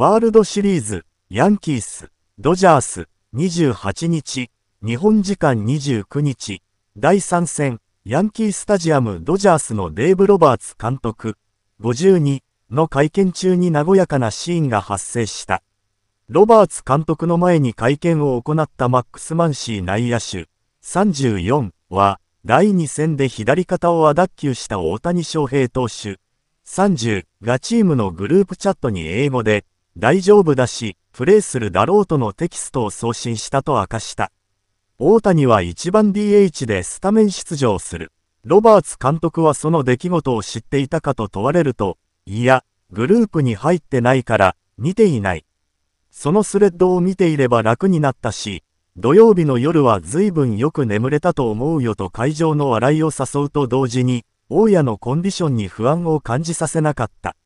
ワールドシリーズ、ヤンキース、ドジャース、28日、日本時間29日、第3戦、ヤンキースタジアムドジャースのデーブ・ロバーツ監督、52の会見中に和やかなシーンが発生した。ロバーツ監督の前に会見を行ったマックス・マンシー内野手、34は、第2戦で左肩をき脱臼した大谷翔平投手、30がチームのグループチャットに英語で、大丈夫だし、プレイするだろうとのテキストを送信したと明かした。大谷は1番 DH でスタメン出場する。ロバーツ監督はその出来事を知っていたかと問われると、いや、グループに入ってないから、見ていない。そのスレッドを見ていれば楽になったし、土曜日の夜は随分よく眠れたと思うよと会場の笑いを誘うと同時に、大家のコンディションに不安を感じさせなかった。